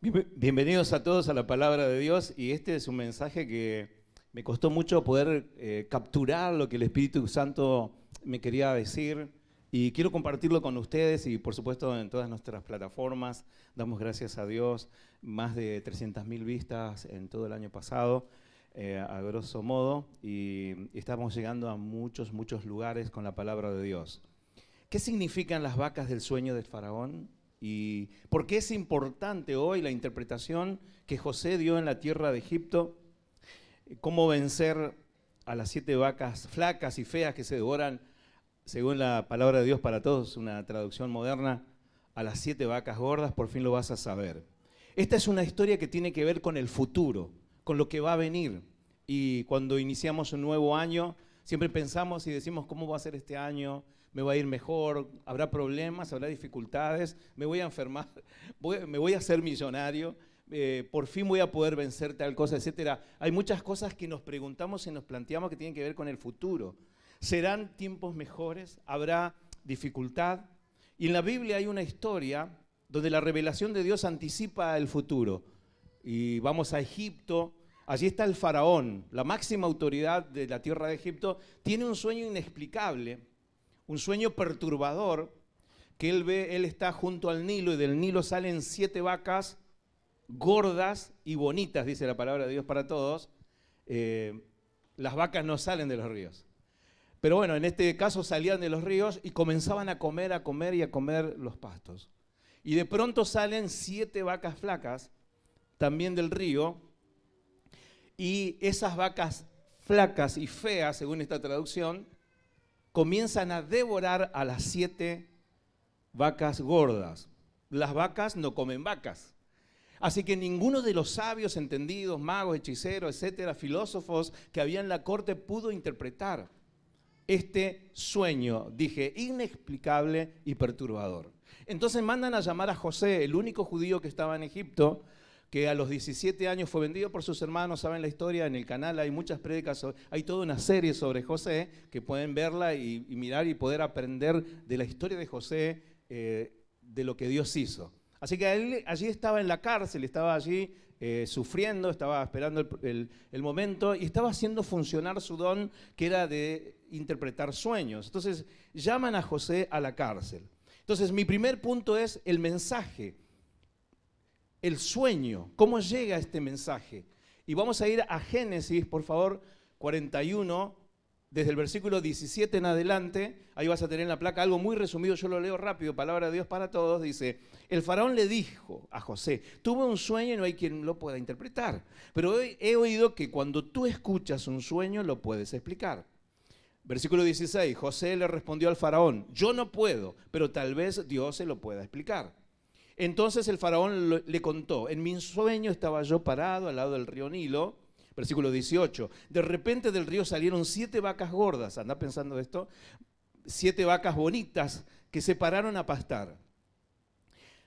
Bienvenidos a todos a la palabra de Dios y este es un mensaje que me costó mucho poder eh, capturar lo que el Espíritu Santo me quería decir y quiero compartirlo con ustedes y por supuesto en todas nuestras plataformas. Damos gracias a Dios, más de mil vistas en todo el año pasado. Eh, a grosso modo, y estamos llegando a muchos, muchos lugares con la palabra de Dios. ¿Qué significan las vacas del sueño del faraón? ¿Y por es importante hoy la interpretación que José dio en la tierra de Egipto? ¿Cómo vencer a las siete vacas flacas y feas que se devoran, según la palabra de Dios para todos, una traducción moderna, a las siete vacas gordas? Por fin lo vas a saber. Esta es una historia que tiene que ver con el futuro, con lo que va a venir. Y cuando iniciamos un nuevo año, siempre pensamos y decimos, ¿cómo va a ser este año? me va a ir mejor, habrá problemas, habrá dificultades, me voy a enfermar, me voy a ser millonario, eh, por fin voy a poder vencer tal cosa, etc. Hay muchas cosas que nos preguntamos y nos planteamos que tienen que ver con el futuro. ¿Serán tiempos mejores? ¿Habrá dificultad? Y en la Biblia hay una historia donde la revelación de Dios anticipa el futuro. Y vamos a Egipto, allí está el faraón, la máxima autoridad de la tierra de Egipto, tiene un sueño inexplicable un sueño perturbador, que él ve, él está junto al Nilo y del Nilo salen siete vacas gordas y bonitas, dice la palabra de Dios para todos. Eh, las vacas no salen de los ríos. Pero bueno, en este caso salían de los ríos y comenzaban a comer, a comer y a comer los pastos. Y de pronto salen siete vacas flacas, también del río, y esas vacas flacas y feas, según esta traducción, comienzan a devorar a las siete vacas gordas. Las vacas no comen vacas. Así que ninguno de los sabios entendidos, magos, hechiceros, etcétera, filósofos que había en la corte pudo interpretar este sueño, dije, inexplicable y perturbador. Entonces mandan a llamar a José, el único judío que estaba en Egipto, que a los 17 años fue vendido por sus hermanos, saben la historia, en el canal hay muchas prédicas, hay toda una serie sobre José que pueden verla y, mirar y poder aprender de la historia de José, eh, de lo que Dios hizo. Así que allí estaba en la cárcel, estaba allí eh, sufriendo, estaba esperando el, el, momento y estaba haciendo funcionar su don que era de interpretar sueños. Entonces llaman a José a la cárcel. Entonces mi primer punto es el mensaje el sueño, cómo llega este mensaje. Y vamos a ir a Génesis, por favor, 41, desde el versículo 17 en adelante. Ahí vas a tener en la placa algo muy resumido, yo lo leo rápido, palabra de Dios para todos. Dice, el faraón le dijo a José, tuve un sueño y no hay quien lo pueda interpretar, pero hoy he oído que cuando tú escuchas un sueño lo puedes explicar. Versículo 16, José le respondió al faraón, yo no puedo, pero tal vez Dios se lo pueda explicar. Entonces el faraón le contó, en mi sueño estaba yo parado al lado del río Nilo, versículo 18, de repente del río salieron siete vacas gordas, anda pensando esto, siete vacas bonitas que se pararon a pastar.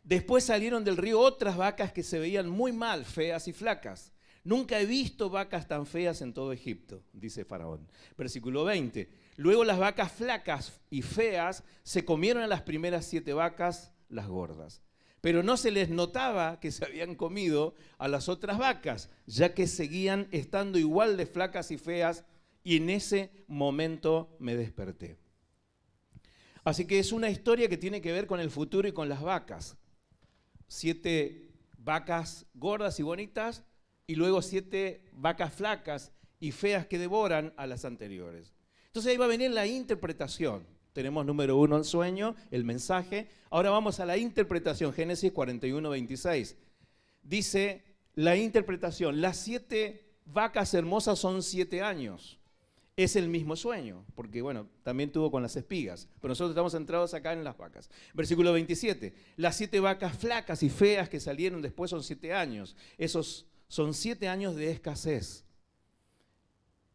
Después salieron del río otras vacas que se veían muy mal, feas y flacas. Nunca he visto vacas tan feas en todo Egipto, dice Faraón. Versículo 20. Luego las vacas flacas y feas se comieron a las primeras siete vacas, las gordas pero no se les notaba que se habían comido a las otras vacas, ya que seguían estando igual de flacas y feas, y en ese momento me desperté. Así que es una historia que tiene que ver con el futuro y con las vacas. Siete vacas gordas y bonitas y luego siete vacas flacas y feas que devoran a las anteriores. Entonces ahí va a venir la interpretación. Tenemos número uno el sueño, el mensaje. Ahora vamos a la interpretación, Génesis 41, 26. Dice la interpretación, las siete vacas hermosas son siete años. Es el mismo sueño, porque bueno, también tuvo con las espigas, pero nosotros estamos centrados acá en las vacas. Versículo 27, las siete vacas flacas y feas que salieron después son siete años. Esos son siete años de escasez.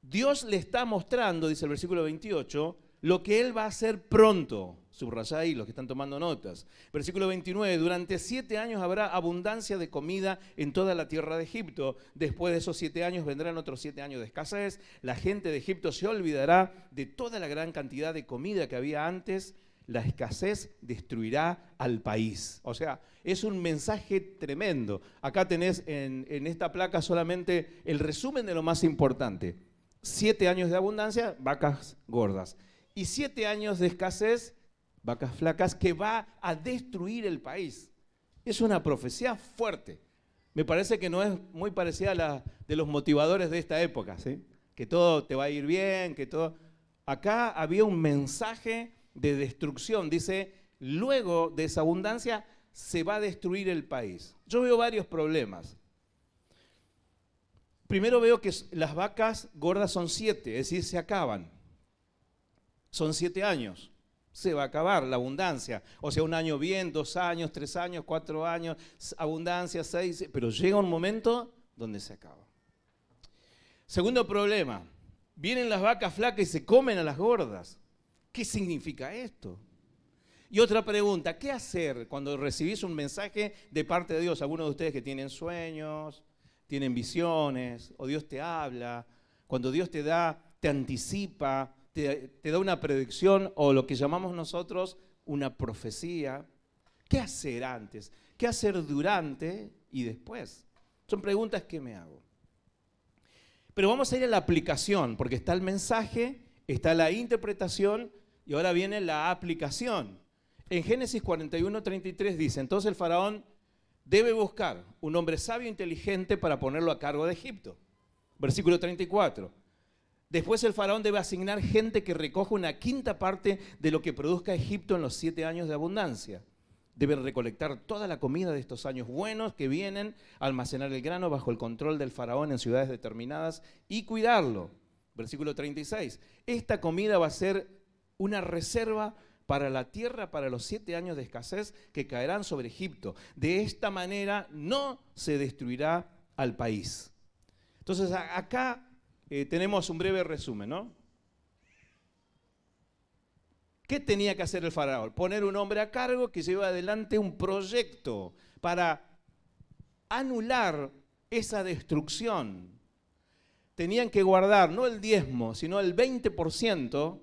Dios le está mostrando, dice el versículo 28, lo que Él va a hacer pronto. subraya ahí los que están tomando notas. Versículo 29, durante siete años habrá abundancia de comida en toda la tierra de Egipto. Después de esos siete años vendrán otros siete años de escasez. La gente de Egipto se olvidará de toda la gran cantidad de comida que había antes. La escasez destruirá al país. O sea, es un mensaje tremendo. Acá tenés en esta placa solamente el resumen de lo más importante. Siete años de abundancia, vacas gordas y siete años de escasez, vacas flacas, que va a destruir el país. Es una profecía fuerte. Me parece que no es muy parecida a la de los motivadores de esta época, ¿sí? que todo te va a ir bien, que todo... Acá había un mensaje de destrucción. Dice, luego de esa abundancia se va a destruir el país. Yo veo varios problemas. Primero veo que las vacas gordas son siete, es decir, se acaban. Son siete años. Se va a acabar la abundancia. O sea, un año bien, dos años, tres años, cuatro años, abundancia, seis, pero llega un momento donde se acaba. Segundo problema, vienen las vacas flacas y se comen a las gordas. ¿Qué significa esto? Y otra pregunta, ¿qué hacer cuando recibís un mensaje de parte de Dios? Algunos de ustedes que tienen sueños, tienen visiones, o Dios te habla, cuando Dios te da, te anticipa te, da una predicción o lo que llamamos nosotros una profecía. ¿Qué hacer antes? ¿Qué hacer durante y después? Son preguntas que me hago. Pero vamos a ir a la aplicación, porque está el mensaje, está la interpretación y ahora viene la aplicación. En Génesis 41, 33 dice, entonces el faraón debe buscar un hombre sabio e inteligente para ponerlo a cargo de Egipto. Versículo 34. Después el faraón debe asignar gente que recoja una quinta parte de lo que produzca Egipto en los siete años de abundancia. Deben recolectar toda la comida de estos años buenos que vienen, almacenar el grano bajo el control del faraón en ciudades determinadas y cuidarlo. Versículo 36. Esta comida va a ser una reserva para la tierra para los siete años de escasez que caerán sobre Egipto. De esta manera no se destruirá al país. Entonces acá eh, tenemos un breve resumen, ¿no? ¿Qué tenía que hacer el faraón? Poner un hombre a cargo que lleva adelante un proyecto para anular esa destrucción. Tenían que guardar no el diezmo, sino el 20%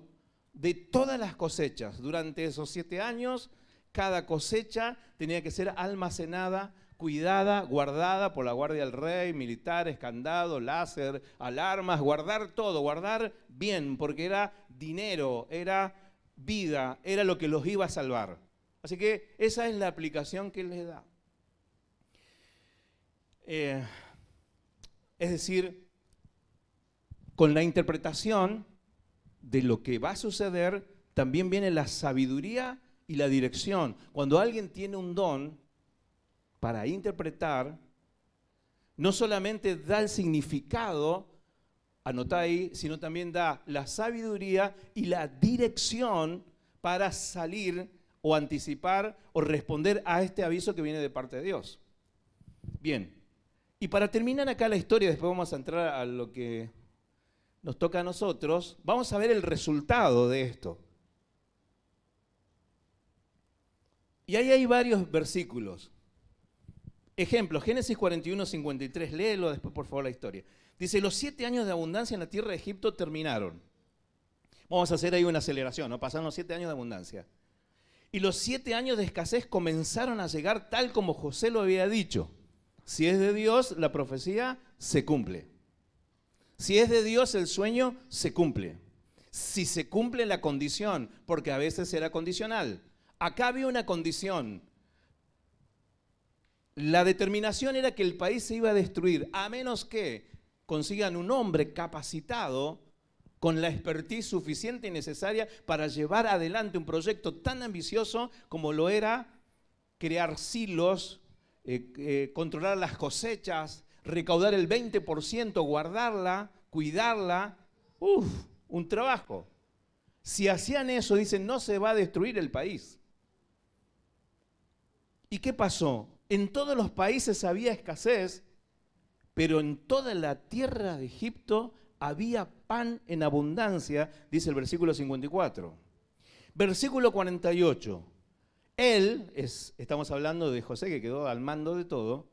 de todas las cosechas. Durante esos siete años, cada cosecha tenía que ser almacenada cuidada, guardada por la guardia del rey, militar, escandado, láser, alarmas, guardar todo, guardar bien, porque era dinero, era vida, era lo que los iba a salvar. Así que esa es la aplicación que les da. Eh, es decir, con la interpretación de lo que va a suceder, también viene la sabiduría y la dirección. Cuando alguien tiene un don, para interpretar, no solamente da el significado, anotá ahí, sino también da la sabiduría y la dirección para salir o anticipar o responder a este aviso que viene de parte de Dios. Bien, y para terminar acá la historia, después vamos a entrar a lo que nos toca a nosotros, vamos a ver el resultado de esto. Y ahí hay varios versículos. Ejemplo, Génesis 41, 53, léelo después por favor la historia. Dice, los siete años de abundancia en la tierra de Egipto terminaron. Vamos a hacer ahí una aceleración, ¿no? Pasaron los siete años de abundancia. Y los siete años de escasez comenzaron a llegar tal como José lo había dicho. Si es de Dios, la profecía se cumple. Si es de Dios, el sueño se cumple. Si se cumple la condición, porque a veces era condicional. Acá había una condición, la determinación era que el país se iba a destruir, a menos que consigan un hombre capacitado con la expertise suficiente y necesaria para llevar adelante un proyecto tan ambicioso como lo era crear silos, eh, eh, controlar las cosechas, recaudar el 20%, guardarla, cuidarla. Uf, un trabajo. Si hacían eso, dicen, no se va a destruir el país. ¿Y qué pasó? En todos los países había escasez, pero en toda la tierra de Egipto había pan en abundancia, dice el versículo 54. Versículo 48. Él, estamos hablando de José que quedó al mando de todo,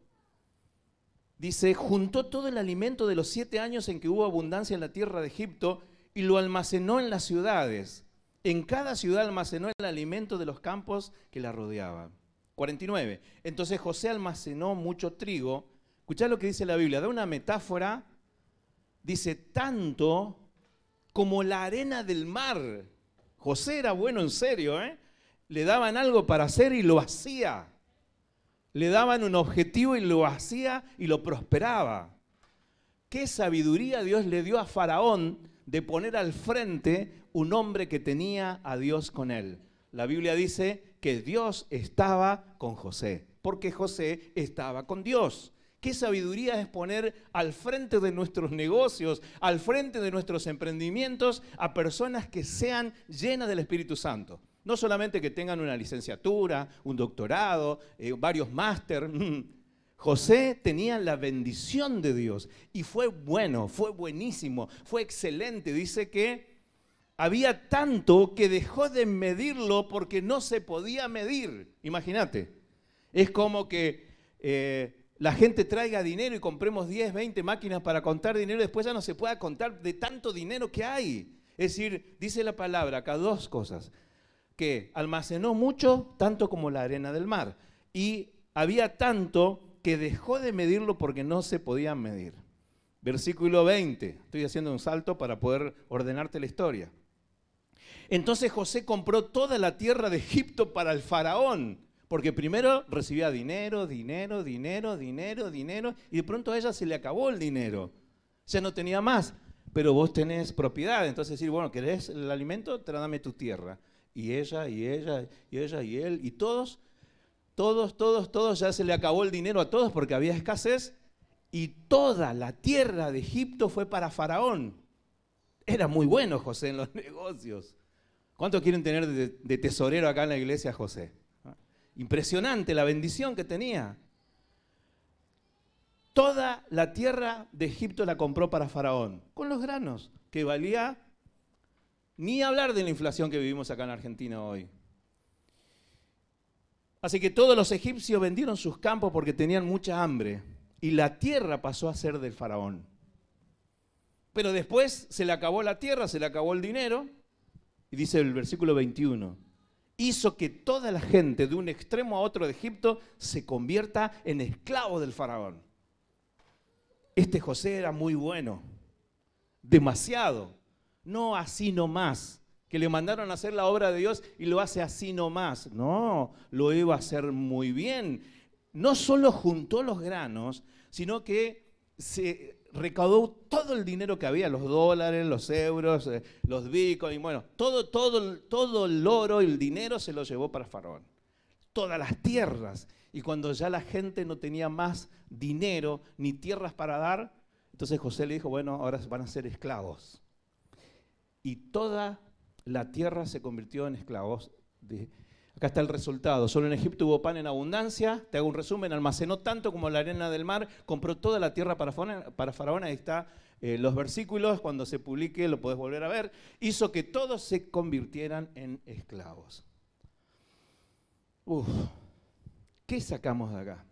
dice, juntó todo el alimento de los siete años en que hubo abundancia en la tierra de Egipto y lo almacenó en las ciudades. En cada ciudad almacenó el alimento de los campos que la rodeaban. 49. Entonces José almacenó mucho trigo. Escuchad lo que dice la Biblia, da una metáfora, dice, tanto como la arena del mar. José era bueno en serio, ¿eh? Le daban algo para hacer y lo hacía. Le daban un objetivo y lo hacía y lo prosperaba. ¿Qué sabiduría Dios le dio a Faraón de poner al frente un hombre que tenía a Dios con él? La Biblia dice que Dios estaba con José, porque José estaba con Dios. Qué sabiduría es poner al frente de nuestros negocios, al frente de nuestros emprendimientos, a personas que sean llenas del Espíritu Santo. No solamente que tengan una licenciatura, un doctorado, eh, varios máster. Mm. José tenía la bendición de Dios y fue bueno, fue buenísimo, fue excelente. Dice que había tanto que dejó de medirlo porque no se podía medir. Imagínate, es como que eh, la gente traiga dinero y compremos 10, 20 máquinas para contar dinero y después ya no se pueda contar de tanto dinero que hay. Es decir, dice la palabra acá dos cosas, que almacenó mucho, tanto como la arena del mar, y había tanto que dejó de medirlo porque no se podía medir. Versículo 20, estoy haciendo un salto para poder ordenarte la historia. Entonces José compró toda la tierra de Egipto para el faraón, porque primero recibía dinero, dinero, dinero, dinero, dinero, y de pronto a ella se le acabó el dinero. Ya no tenía más, pero vos tenés propiedad, entonces decir, bueno, ¿querés el alimento? Trádame tu tierra. Y ella, y ella, y ella, y él, y todos, todos, todos, todos, ya se le acabó el dinero a todos porque había escasez, y toda la tierra de Egipto fue para Faraón. Era muy bueno José en los negocios. ¿Cuántos quieren tener de, tesorero acá en la iglesia José? Impresionante la bendición que tenía. Toda la tierra de Egipto la compró para Faraón, con los granos, que valía ni hablar de la inflación que vivimos acá en Argentina hoy. Así que todos los egipcios vendieron sus campos porque tenían mucha hambre y la tierra pasó a ser del faraón. Pero después se le acabó la tierra, se le acabó el dinero y dice el versículo 21, hizo que toda la gente de un extremo a otro de Egipto se convierta en esclavo del faraón. Este José era muy bueno, demasiado, no así nomás que le mandaron a hacer la obra de Dios y lo hace así nomás. No, lo iba a hacer muy bien. No solo juntó los granos, sino que se recaudó todo el dinero que había, los dólares, los euros, eh, los los y bueno, todo, todo, todo el oro, y el dinero se lo llevó para Faraón. Todas las tierras. Y cuando ya la gente no tenía más dinero ni tierras para dar, entonces José le dijo, bueno, ahora van a ser esclavos. Y toda la tierra se convirtió en esclavos de, Acá está el resultado. Solo en Egipto hubo pan en abundancia. Te hago un resumen. Almacenó tanto como la arena del mar. Compró toda la tierra para, Faraón. Ahí está eh, los versículos. Cuando se publique lo podés volver a ver. Hizo que todos se convirtieran en esclavos. Uff, ¿Qué sacamos de acá?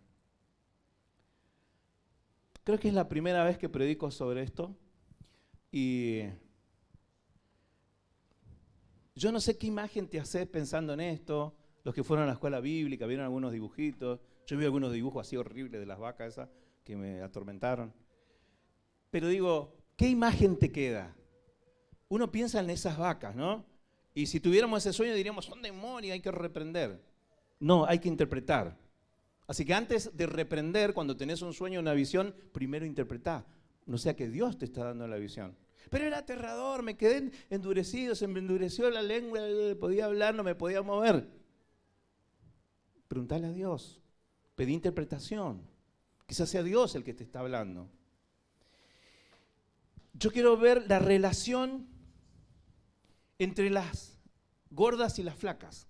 Creo que es la primera vez que predico sobre esto. Y yo no sé qué imagen te haces pensando en esto. Los que fueron a la escuela bíblica vieron algunos dibujitos. Yo vi algunos dibujos así horribles de las vacas esas que me atormentaron. Pero digo, ¿qué imagen te queda? Uno piensa en esas vacas, ¿no? Y si tuviéramos ese sueño diríamos, son demonios, hay que reprender. No, hay que interpretar. Así que antes de reprender, cuando tenés un sueño, una visión, primero interpretá. No sea que Dios te está dando la visión. Pero era aterrador, me quedé endurecido, se me endureció la lengua, no podía hablar, no me podía mover. Preguntale a Dios, pedí interpretación. Quizás sea Dios el que te está hablando. Yo quiero ver la relación entre las gordas y las flacas.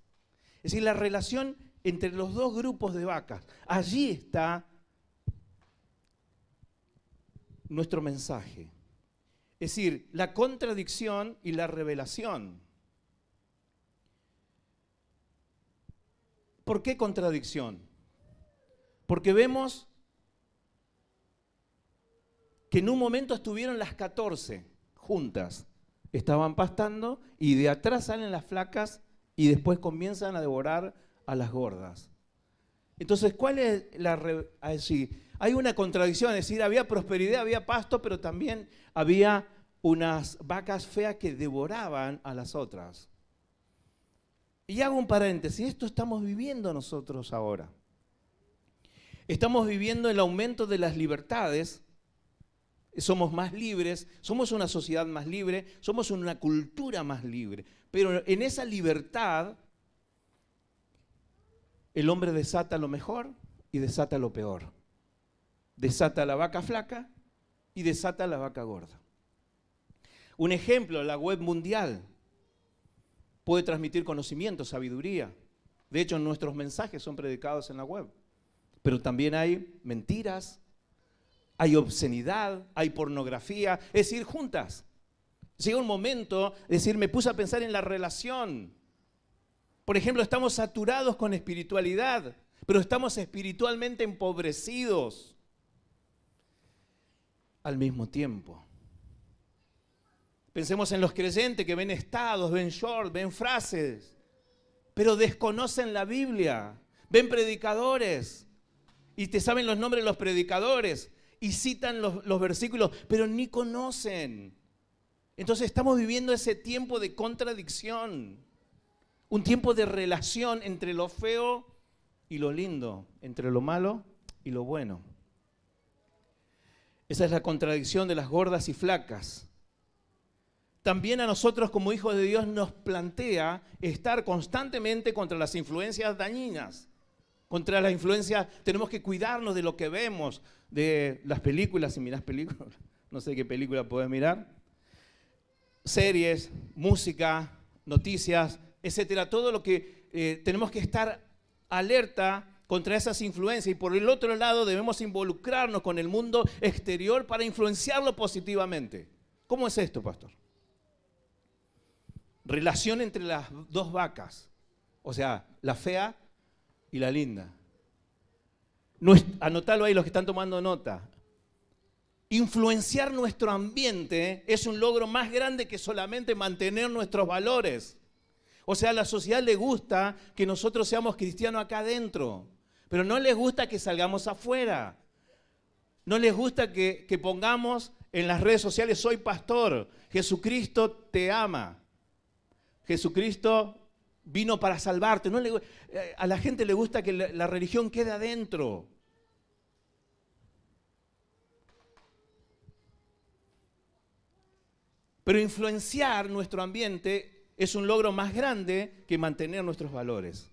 Es decir, la relación entre los dos grupos de vacas. Allí está nuestro mensaje. Es decir, la contradicción y la revelación. ¿Por qué contradicción? Porque vemos que en un momento estuvieron las 14 juntas, estaban pastando y de atrás salen las flacas y después comienzan a devorar a las gordas. Entonces, ¿cuál es la... decir? hay una contradicción, es decir, había prosperidad, había pasto, pero también había unas vacas feas que devoraban a las otras. Y hago un paréntesis, esto estamos viviendo nosotros ahora. Estamos viviendo el aumento de las libertades, somos más libres, somos una sociedad más libre, somos una cultura más libre, pero en esa libertad el hombre desata lo mejor y desata lo peor desata la vaca flaca y desata la vaca gorda. Un ejemplo, la web mundial puede transmitir conocimiento, sabiduría. De hecho, nuestros mensajes son predicados en la web. Pero también hay mentiras, hay obscenidad, hay pornografía, es decir, juntas. Llega un momento, es decir, me puse a pensar en la relación. Por ejemplo, estamos saturados con espiritualidad, pero estamos espiritualmente empobrecidos al mismo tiempo. Pensemos en los creyentes que ven estados, ven short, ven frases, pero desconocen la Biblia, ven predicadores y te saben los nombres de los predicadores y citan los, los versículos, pero ni conocen. Entonces estamos viviendo ese tiempo de contradicción, un tiempo de relación entre lo feo y lo lindo, entre lo malo y lo bueno. Esa es la contradicción de las gordas y flacas. También a nosotros como hijos de Dios nos plantea estar constantemente contra las influencias dañinas. Contra las influencias tenemos que cuidarnos de lo que vemos, de las películas, si miras películas, no sé qué película puedes mirar, series, música, noticias, etcétera, todo lo que eh, tenemos que estar alerta contra esas influencias. Y por el otro lado debemos involucrarnos con el mundo exterior para influenciarlo positivamente. ¿Cómo es esto, pastor? Relación entre las dos vacas, o sea, la fea y la linda. Anotalo ahí los que están tomando nota. Influenciar nuestro ambiente es un logro más grande que solamente mantener nuestros valores. O sea, a la sociedad le gusta que nosotros seamos cristianos acá adentro pero no les gusta que salgamos afuera. No les gusta que, pongamos en las redes sociales, soy pastor, Jesucristo te ama. Jesucristo vino para salvarte. No eh, a la gente le gusta que la, religión quede adentro. Pero influenciar nuestro ambiente es un logro más grande que mantener nuestros valores.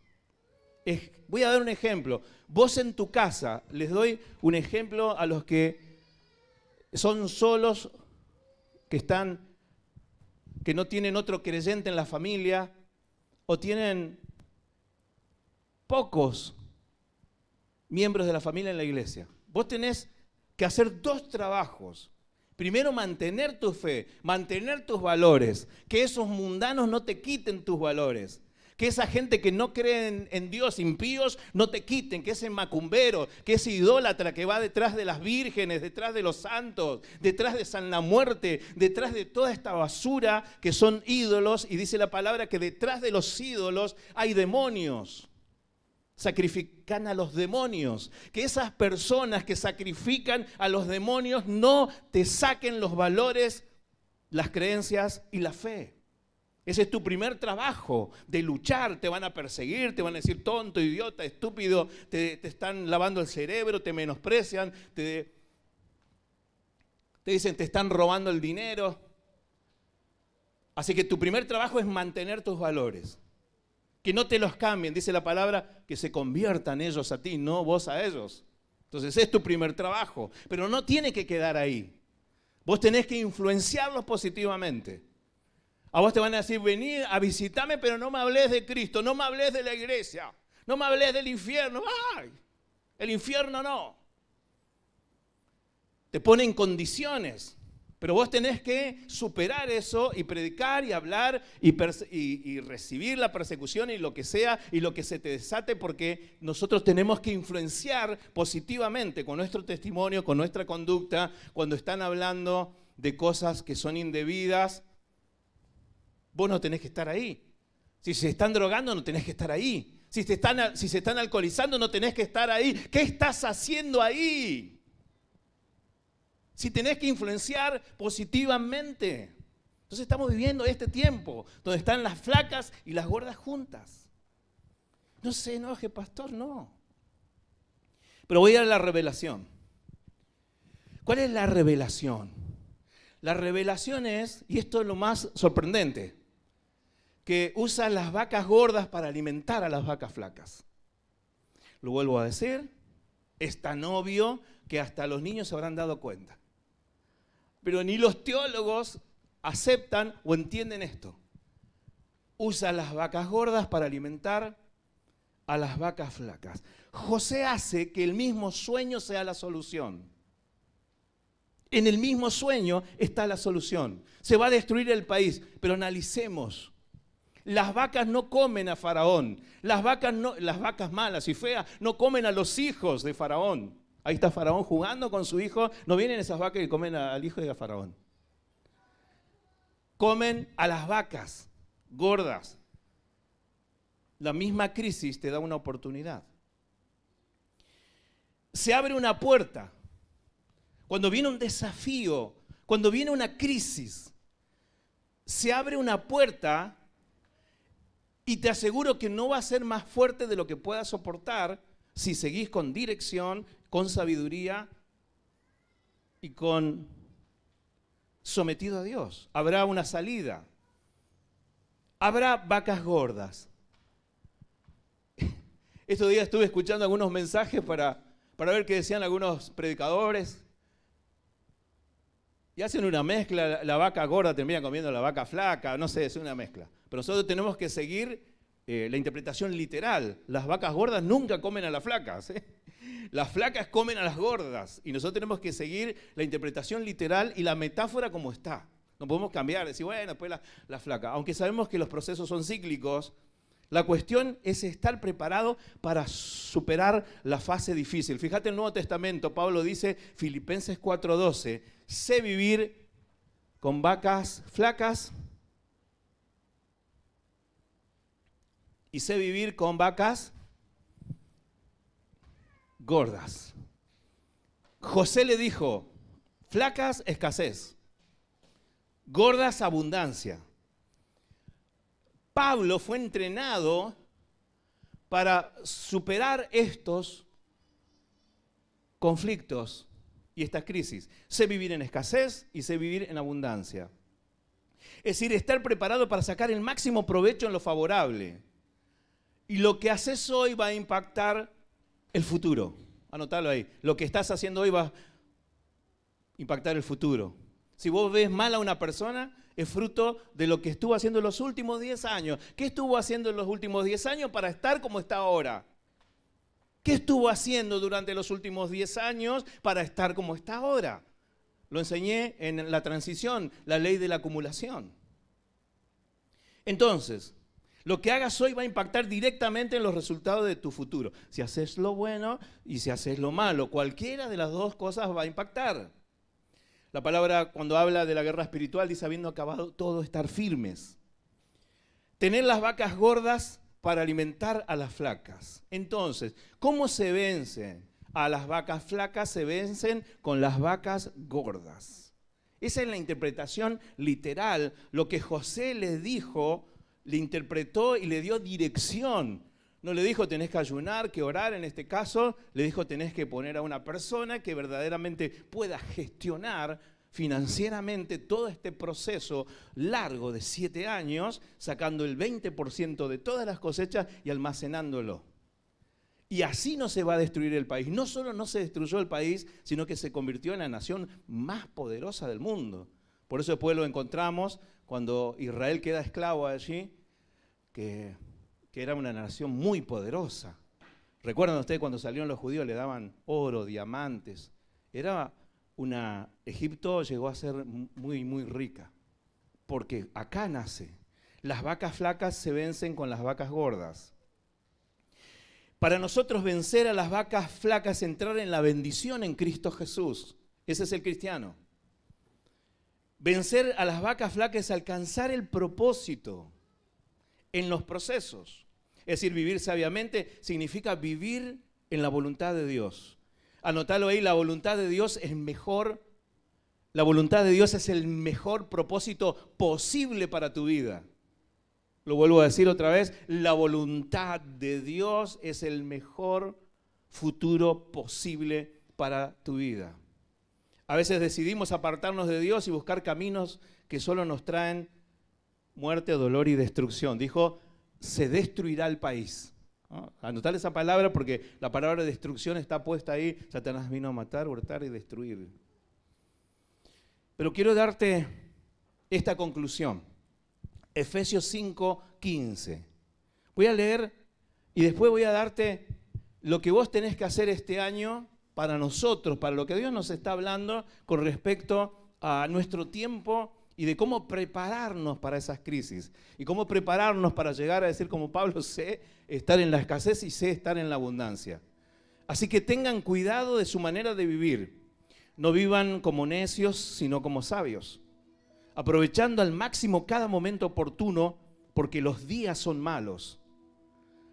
Voy a dar un ejemplo. Vos en tu casa, les doy un ejemplo a los que son solos, que están, que no tienen otro creyente en la familia, o tienen pocos miembros de la familia en la iglesia. Vos tenés que hacer dos trabajos. Primero, mantener tu fe, mantener tus valores, que esos mundanos no te quiten tus valores que esa gente que no cree en, Dios, impíos, no te quiten, que ese macumbero, que ese idólatra que va detrás de las vírgenes, detrás de los santos, detrás de San la Muerte, detrás de toda esta basura que son ídolos, y dice la palabra que detrás de los ídolos hay demonios sacrifican a los demonios. Que esas personas que sacrifican a los demonios no te saquen los valores, las creencias y la fe. Ese es tu primer trabajo de luchar. Te van a perseguir, te van a decir tonto, idiota, estúpido, te, están lavando el cerebro, te menosprecian, te, te dicen te están robando el dinero. Así que tu primer trabajo es mantener tus valores. Que no te los cambien, dice la palabra, que se conviertan ellos a ti, no vos a ellos. Entonces es tu primer trabajo, pero no tiene que quedar ahí. Vos tenés que influenciarlos positivamente. A vos te van a decir, vení a visitarme, pero no me hables de Cristo, no me hables de la iglesia, no me hables del infierno. ¡Ay! El infierno no. Te pone en condiciones, pero vos tenés que superar eso y predicar y hablar y recibir la persecución y lo que sea y lo que se te desate, porque nosotros tenemos que influenciar positivamente con nuestro testimonio, con nuestra conducta, cuando están hablando de cosas que son indebidas vos no tenés que estar ahí. Si se están drogando, no tenés que estar ahí. Si, están, si se están alcoholizando, no tenés que estar ahí. ¿Qué estás haciendo ahí? Si tenés que influenciar positivamente. Entonces estamos viviendo este tiempo donde están las flacas y las gordas juntas. No se enoje, pastor, no. Pero voy a ir a la revelación. ¿Cuál es la revelación? La revelación es, y esto es lo más sorprendente, que usan las vacas gordas para alimentar a las vacas flacas. Lo vuelvo a decir, es tan obvio que hasta los niños se habrán dado cuenta. Pero ni los teólogos aceptan o entienden esto. Usa las vacas gordas para alimentar a las vacas flacas. José hace que el mismo sueño sea la solución. En el mismo sueño está la solución. Se va a destruir el país, pero analicemos las vacas no comen a Faraón. Las vacas, no, las vacas malas y feas no comen a los hijos de Faraón. Ahí está Faraón jugando con su hijo. No vienen esas vacas y comen al hijo de Faraón. Comen a las vacas gordas. La misma crisis te da una oportunidad. Se abre una puerta. Cuando viene un desafío, cuando viene una crisis, se abre una puerta y te aseguro que no va a ser más fuerte de lo que puedas soportar si seguís con dirección, con sabiduría y con sometido a Dios. Habrá una salida. Habrá vacas gordas. Estos días estuve escuchando algunos mensajes para, para ver qué decían algunos predicadores. Y hacen una mezcla, la vaca gorda termina comiendo la vaca flaca, no sé, es una mezcla. Pero nosotros tenemos que seguir eh, la interpretación literal. Las vacas gordas nunca comen a las flacas. ¿eh? Las flacas comen a las gordas. Y nosotros tenemos que seguir la interpretación literal y la metáfora como está. No podemos cambiar, decir, bueno, pues la, la flaca. Aunque sabemos que los procesos son cíclicos, la cuestión es estar preparado para superar la fase difícil. Fíjate en el Nuevo Testamento, Pablo dice, Filipenses 4:12, sé vivir con vacas flacas y sé vivir con vacas gordas. José le dijo, flacas escasez, gordas abundancia. Pablo fue entrenado para superar estos conflictos y estas crisis. Sé vivir en escasez y sé vivir en abundancia. Es decir, estar preparado para sacar el máximo provecho en lo favorable. Y lo que haces hoy va a impactar el futuro. Anotalo ahí. Lo que estás haciendo hoy va a impactar el futuro. Si vos ves mal a una persona, es fruto de lo que estuvo haciendo en los últimos 10 años. ¿Qué estuvo haciendo en los últimos 10 años para estar como está ahora? ¿Qué estuvo haciendo durante los últimos 10 años para estar como está ahora? Lo enseñé en la transición, la ley de la acumulación. Entonces, lo que hagas hoy va a impactar directamente en los resultados de tu futuro. Si haces lo bueno y si haces lo malo, cualquiera de las dos cosas va a impactar. La palabra cuando habla de la guerra espiritual dice habiendo acabado todo, estar firmes. Tener las vacas gordas para alimentar a las flacas. Entonces, ¿cómo se vencen? A las vacas flacas se vencen con las vacas gordas. Esa es la interpretación literal, lo que José les dijo le interpretó y le dio dirección. No le dijo tenés que ayunar, que orar en este caso, le dijo tenés que poner a una persona que verdaderamente pueda gestionar financieramente todo este proceso largo de siete años, sacando el 20% de todas las cosechas y almacenándolo. Y así no se va a destruir el país. No solo no se destruyó el país, sino que se convirtió en la nación más poderosa del mundo. Por eso después lo encontramos cuando Israel queda esclavo allí, que, era una nación muy poderosa. ¿Recuerdan ustedes cuando salieron los judíos le daban oro, diamantes? Era una... Egipto llegó a ser muy, muy rica, porque acá nace. Las vacas flacas se vencen con las vacas gordas. Para nosotros vencer a las vacas flacas, es entrar en la bendición en Cristo Jesús. Ese es el cristiano. Vencer a las vacas flacas es alcanzar el propósito en los procesos. Es decir, vivir sabiamente significa vivir en la voluntad de Dios. Anotalo ahí, la voluntad de Dios es mejor, la voluntad de Dios es el mejor propósito posible para tu vida. Lo vuelvo a decir otra vez, la voluntad de Dios es el mejor futuro posible para tu vida. A veces decidimos apartarnos de Dios y buscar caminos que solo nos traen muerte, dolor y destrucción. Dijo, se destruirá el país. Anotar esa palabra porque la palabra destrucción está puesta ahí. Satanás vino a matar, hurtar y destruir. Pero quiero darte esta conclusión. Efesios 5, 15. Voy a leer y después voy a darte lo que vos tenés que hacer este año para nosotros, para lo que Dios nos está hablando con respecto a nuestro tiempo y de cómo prepararnos para esas crisis y cómo prepararnos para llegar a decir como Pablo, sé estar en la escasez y sé estar en la abundancia. Así que tengan cuidado de su manera de vivir. No vivan como necios, sino como sabios, aprovechando al máximo cada momento oportuno porque los días son malos.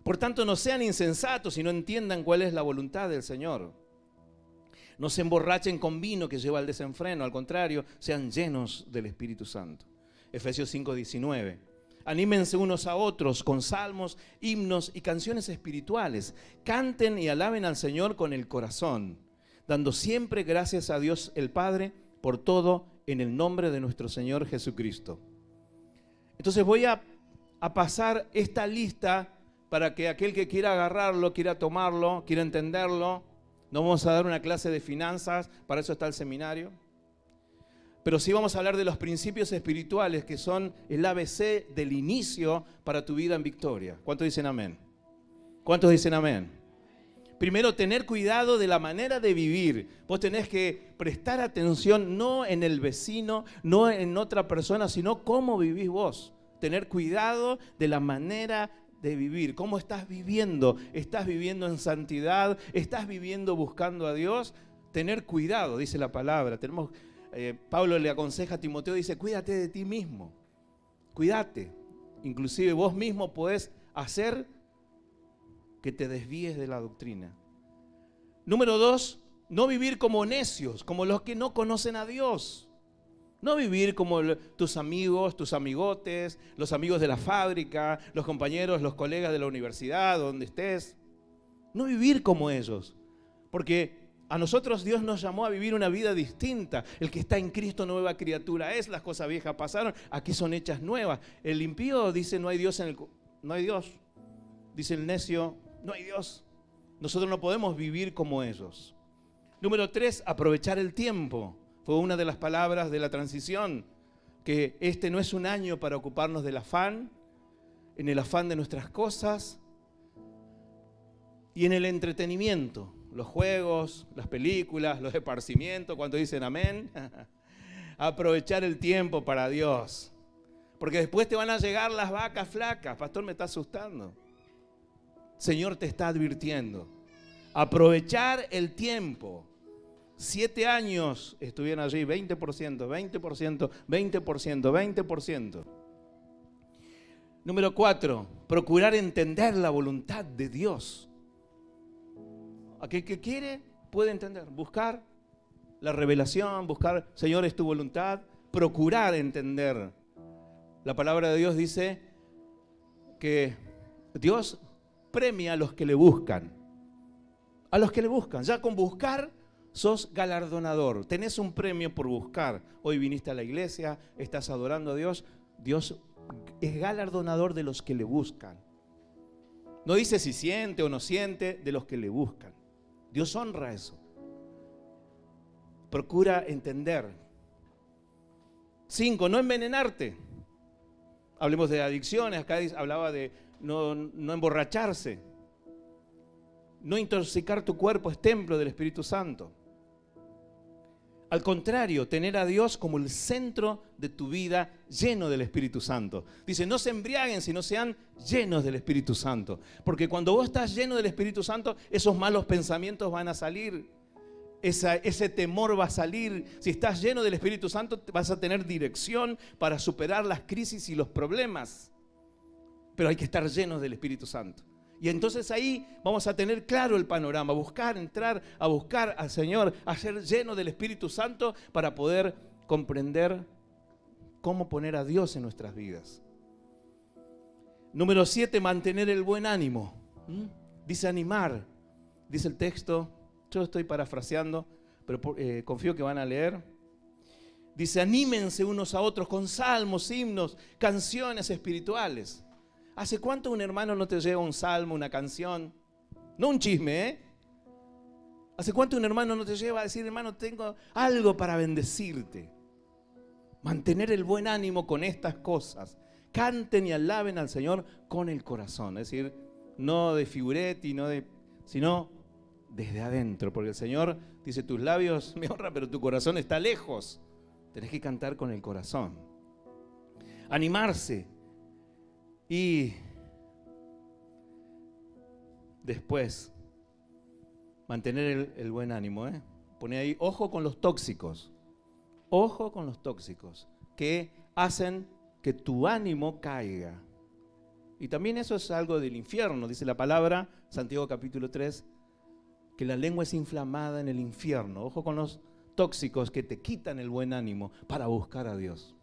Por tanto, no sean insensatos y no entiendan cuál es la voluntad del Señor. No se emborrachen con vino que lleva al desenfreno, al contrario, sean llenos del Espíritu Santo. Efesios 5:19. Anímense unos a otros con salmos, himnos y canciones espirituales. Canten y alaben al Señor con el corazón, dando siempre gracias a Dios el Padre por todo en el nombre de nuestro Señor Jesucristo. Entonces voy a, a pasar esta lista para que aquel que quiera agarrarlo, quiera tomarlo, quiera entenderlo, no vamos a dar una clase de finanzas, para eso está el seminario. Pero sí vamos a hablar de los principios espirituales que son el ABC del inicio para tu vida en victoria. ¿Cuántos dicen amén? ¿Cuántos dicen amén? Primero, tener cuidado de la manera de vivir. Vos tenés que prestar atención no en el vecino, no en otra persona, sino cómo vivís vos. Tener cuidado de la manera de vivir, cómo estás viviendo. ¿Estás viviendo en santidad? ¿Estás viviendo buscando a Dios? Tener cuidado, dice la palabra. Tenemos, eh, Pablo le aconseja a Timoteo, dice, cuídate de ti mismo, cuídate. Inclusive vos mismo podés hacer que te desvíes de la doctrina. Número dos, no vivir como necios, como los que no conocen a Dios. No vivir como tus amigos, tus amigotes, los amigos de la fábrica, los compañeros, los colegas de la universidad, donde estés. No vivir como ellos. Porque a nosotros Dios nos llamó a vivir una vida distinta. El que está en Cristo nueva criatura es, las cosas viejas pasaron, aquí son hechas nuevas. El impío dice no hay Dios en el no hay Dios. Dice el necio, no hay Dios. Nosotros no podemos vivir como ellos. Número tres, aprovechar el tiempo. Fue una de las palabras de la transición, que este no es un año para ocuparnos del afán, en el afán de nuestras cosas y en el entretenimiento, los juegos, las películas, los esparcimientos, cuando dicen amén. Aprovechar el tiempo para Dios. Porque después te van a llegar las vacas flacas. Pastor, me está asustando. Señor te está advirtiendo. Aprovechar el tiempo Siete años estuvieron allí, 20%, 20%, 20%, 20%. Número cuatro, procurar entender la voluntad de Dios. Aquel que quiere puede entender, buscar la revelación, buscar, Señor, es tu voluntad, procurar entender. La palabra de Dios dice que Dios premia a los que le buscan. A los que le buscan. Ya con buscar sos galardonador, tenés un premio por buscar. Hoy viniste a la iglesia, estás adorando a Dios. Dios es galardonador de los que le buscan. No dice si siente o no siente, de los que le buscan. Dios honra eso. Procura entender. Cinco, no envenenarte. Hablemos de adicciones. Acá hablaba de no, no emborracharse. No intoxicar tu cuerpo es templo del Espíritu Santo. Al contrario, tener a Dios como el centro de tu vida lleno del Espíritu Santo. Dice, no se embriaguen, sino sean llenos del Espíritu Santo. Porque cuando vos estás lleno del Espíritu Santo, esos malos pensamientos van a salir. ese temor va a salir. Si estás lleno del Espíritu Santo, vas a tener dirección para superar las crisis y los problemas. Pero hay que estar llenos del Espíritu Santo. Y entonces ahí vamos a tener claro el panorama, buscar, entrar a buscar al Señor, a ser lleno del Espíritu Santo para poder comprender cómo poner a Dios en nuestras vidas. Número siete, mantener el buen ánimo. ¿Mm? Dice animar, dice el texto, yo estoy parafraseando, pero eh, confío que van a leer. Dice, anímense unos a otros con salmos, himnos, canciones espirituales. ¿Hace cuánto un hermano no te lleva un salmo, una canción? No un chisme, ¿eh? ¿Hace cuánto un hermano no te lleva a decir, hermano, tengo algo para bendecirte? Mantener el buen ánimo con estas cosas. Canten y alaben al Señor con el corazón. Es decir, no de figuretti, no de, sino desde adentro. Porque el Señor dice, tus labios me honran, pero tu corazón está lejos. Tenés que cantar con el corazón. Animarse, y después, mantener el, buen ánimo. ¿eh? Pone ahí, ojo con los tóxicos. Ojo con los tóxicos que hacen que tu ánimo caiga. Y también eso es algo del infierno, dice la palabra, Santiago capítulo 3, que la lengua es inflamada en el infierno. Ojo con los tóxicos que te quitan el buen ánimo para buscar a Dios.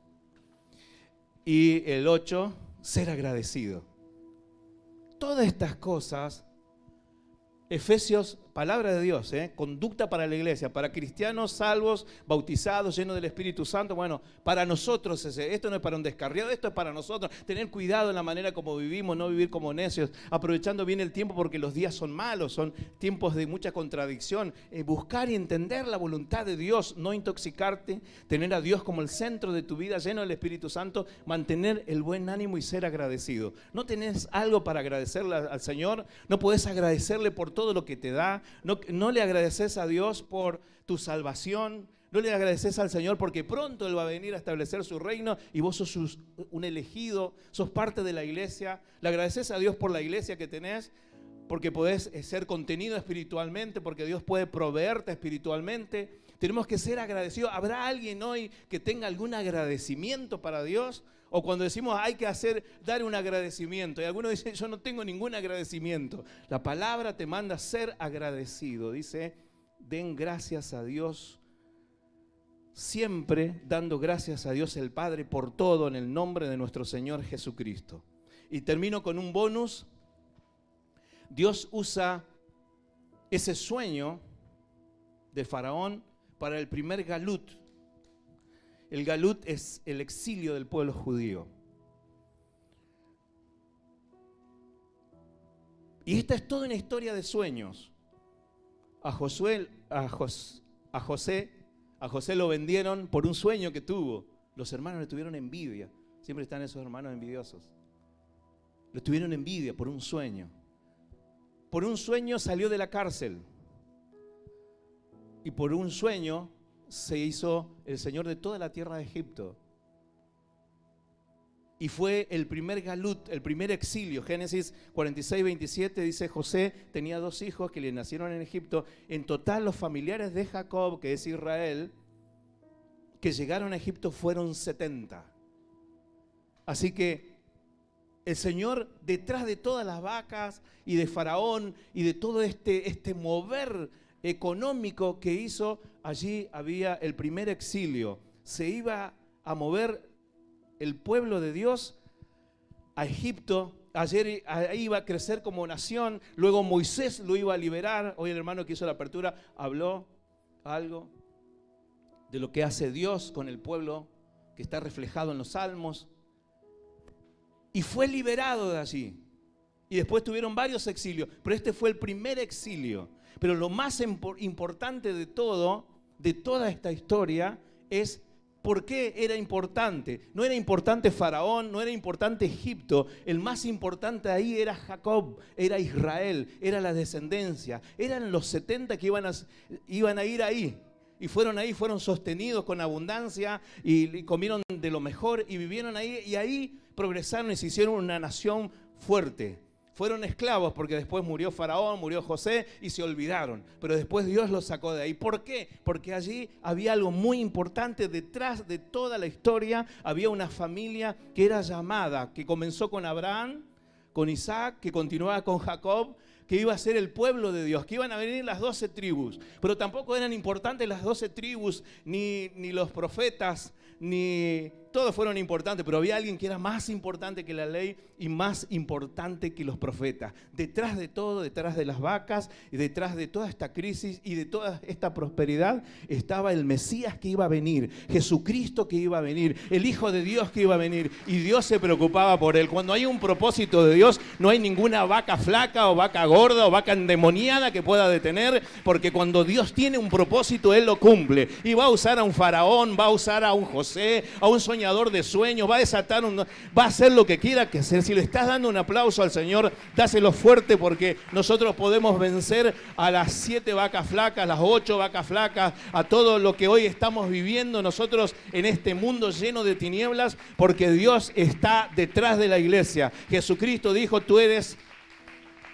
Y el 8, ser agradecido. Todas estas cosas, Efesios palabra de Dios, ¿eh? conducta para la iglesia, para cristianos salvos, bautizados, llenos del Espíritu Santo. Bueno, para nosotros, esto no es para un descarriado, esto es para nosotros. Tener cuidado en la manera como vivimos, no vivir como necios, aprovechando bien el tiempo porque los días son malos, son tiempos de mucha contradicción. Eh, buscar y entender la voluntad de Dios, no intoxicarte, tener a Dios como el centro de tu vida, lleno del Espíritu Santo, mantener el buen ánimo y ser agradecido. No tenés algo para agradecerle al Señor, no podés agradecerle por todo lo que te da no, le agradeces a Dios por tu salvación, no le agradeces al Señor porque pronto Él va a venir a establecer su reino y vos sos un elegido, sos parte de la iglesia. Le agradeces a Dios por la iglesia que tenés, porque podés eh, ser contenido espiritualmente, porque Dios puede proveerte espiritualmente. Tenemos que ser agradecidos. ¿Habrá alguien hoy que tenga algún agradecimiento para Dios? O cuando decimos hay que hacer, dar un agradecimiento. Y algunos dicen, yo no tengo ningún agradecimiento. La palabra te manda ser agradecido. Dice, den gracias a Dios. Siempre dando gracias a Dios el Padre por todo en el nombre de nuestro Señor Jesucristo. Y termino con un bonus. Dios usa ese sueño de Faraón para el primer galut el galut es el exilio del pueblo judío. Y esta es toda una historia de sueños. A Josué, a, José, a José lo vendieron por un sueño que tuvo. Los hermanos le tuvieron envidia. Siempre están esos hermanos envidiosos. Le tuvieron envidia por un sueño. Por un sueño salió de la cárcel. Y por un sueño se hizo el Señor de toda la tierra de Egipto. Y fue el primer galut, el primer exilio. Génesis 46, 27 dice, José tenía dos hijos que le nacieron en Egipto. En total los familiares de Jacob, que es Israel, que llegaron a Egipto fueron 70. Así que el Señor detrás de todas las vacas y de Faraón y de todo este, este mover económico que hizo, allí había el primer exilio. Se iba a mover el pueblo de Dios a Egipto. Ayer iba a crecer como nación, luego Moisés lo iba a liberar. Hoy el hermano que hizo la apertura habló algo de lo que hace Dios con el pueblo que está reflejado en los salmos. Y fue liberado de allí. Y después tuvieron varios exilios, pero este fue el primer exilio. Pero lo más importante de todo, de toda esta historia, es por qué era importante. No era importante Faraón, no era importante Egipto. El más importante ahí era Jacob, era Israel, era la descendencia. Eran los 70 que iban a, ir ahí. Y fueron ahí, fueron sostenidos con abundancia y comieron de lo mejor y vivieron ahí. Y ahí progresaron y se hicieron una nación fuerte. Fueron esclavos porque después murió Faraón, murió José y se olvidaron. Pero después Dios los sacó de ahí. ¿Por qué? Porque allí había algo muy importante detrás de toda la historia. Había una familia que era llamada, que comenzó con Abraham, con Isaac, que continuaba con Jacob, que iba a ser el pueblo de Dios, que iban a venir las doce tribus. Pero tampoco eran importantes las doce tribus, ni, ni los profetas, ni todos fueron importantes, pero había alguien que era más importante que la ley y más importante que los profetas. Detrás de todo, detrás de las vacas, y detrás de toda esta crisis y de toda esta prosperidad, estaba el Mesías que iba a venir, Jesucristo que iba a venir, el Hijo de Dios que iba a venir, y Dios se preocupaba por él. Cuando hay un propósito de Dios, no hay ninguna vaca flaca o vaca gorda o vaca endemoniada que pueda detener, porque cuando Dios tiene un propósito, Él lo cumple. Y va a usar a un faraón, va a usar a un José, a un soñador de sueño, va a desatar, un, va a hacer lo que quiera que hacer. Si le estás dando un aplauso al Señor, dáselo fuerte porque nosotros podemos vencer a las siete vacas flacas, las ocho vacas flacas, a todo lo que hoy estamos viviendo nosotros en este mundo lleno de tinieblas, porque Dios está detrás de la iglesia. Jesucristo dijo, tú eres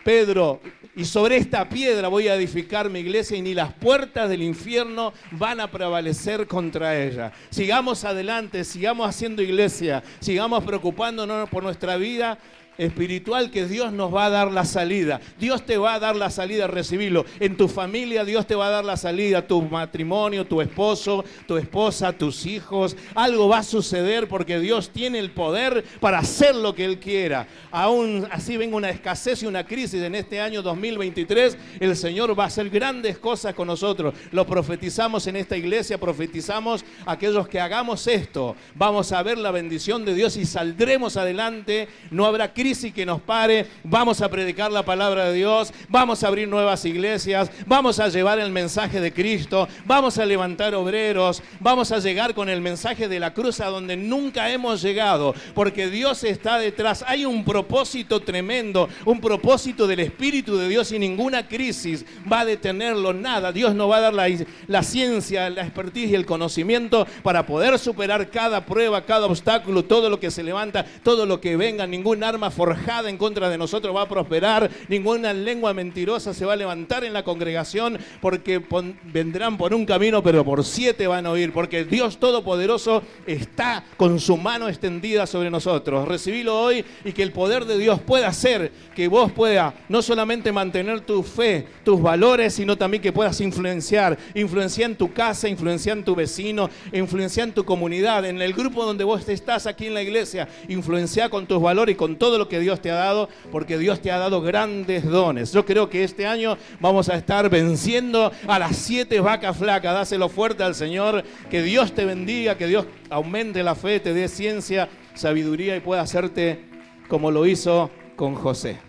Pedro, y sobre esta piedra voy a edificar mi iglesia y ni las puertas del infierno van a prevalecer contra ella. Sigamos adelante, sigamos haciendo iglesia, sigamos preocupándonos por nuestra vida espiritual que Dios nos va a dar la salida. Dios te va a dar la salida, recibirlo. En tu familia Dios te va a dar la salida, tu matrimonio, tu esposo, tu esposa, tus hijos. Algo va a suceder porque Dios tiene el poder para hacer lo que Él quiera. Aún así venga una escasez y una crisis en este año 2023, el Señor va a hacer grandes cosas con nosotros. Lo profetizamos en esta iglesia, profetizamos aquellos que hagamos esto. Vamos a ver la bendición de Dios y saldremos adelante. No habrá crisis y que nos pare, vamos a predicar la palabra de Dios, vamos a abrir nuevas iglesias, vamos a llevar el mensaje de Cristo, vamos a levantar obreros, vamos a llegar con el mensaje de la cruz a donde nunca hemos llegado, porque Dios está detrás. Hay un propósito tremendo, un propósito del Espíritu de Dios y ninguna crisis va a detenerlo, nada. Dios no va a dar la, la ciencia, la expertise y el conocimiento para poder superar cada prueba, cada obstáculo, todo lo que se levanta, todo lo que venga, ningún arma forjada en contra de nosotros va a prosperar, ninguna lengua mentirosa se va a levantar en la congregación, porque vendrán por un camino, pero por siete van a oír, porque Dios Todopoderoso está con su mano extendida sobre nosotros. Recibilo hoy y que el poder de Dios pueda hacer que vos puedas no solamente mantener tu fe, tus valores, sino también que puedas influenciar, influenciar en tu casa, influenciar en tu vecino, influenciar en tu comunidad, en el grupo donde vos estás aquí en la iglesia, influenciar con tus valores y con todo lo que Dios te ha dado, porque Dios te ha dado grandes dones. Yo creo que este año vamos a estar venciendo a las siete vacas flacas. Dáselo fuerte al Señor, que Dios te bendiga, que Dios aumente la fe, te dé ciencia, sabiduría y pueda hacerte como lo hizo con José.